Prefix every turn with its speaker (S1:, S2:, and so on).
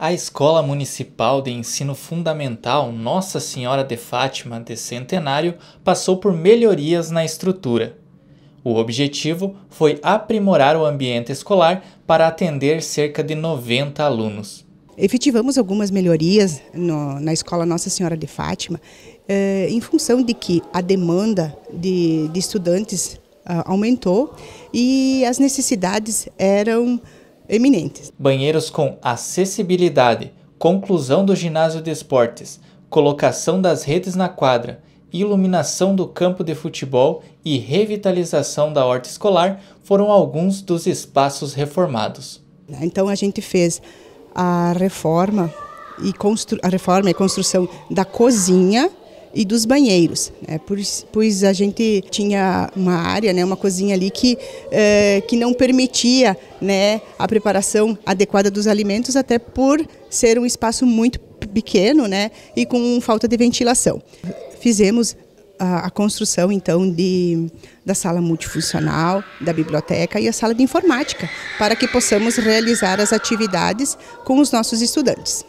S1: A Escola Municipal de Ensino Fundamental Nossa Senhora de Fátima de Centenário passou por melhorias na estrutura. O objetivo foi aprimorar o ambiente escolar para atender cerca de 90 alunos.
S2: Efetivamos algumas melhorias no, na Escola Nossa Senhora de Fátima, eh, em função de que a demanda de, de estudantes ah, aumentou e as necessidades eram eminentes.
S1: Banheiros com acessibilidade, conclusão do ginásio de esportes, colocação das redes na quadra, iluminação do campo de futebol e revitalização da horta escolar foram alguns dos espaços reformados. Então a gente fez
S2: a reforma e a reforma e construção da cozinha e dos banheiros, né? pois, pois, a gente tinha uma área, né, uma cozinha ali que, eh, que não permitia né, a preparação adequada dos alimentos, até por ser um espaço muito pequeno né, e com falta de ventilação. Fizemos a, a construção então de, da sala multifuncional, da biblioteca e a sala de informática, para que possamos realizar as atividades com os nossos estudantes.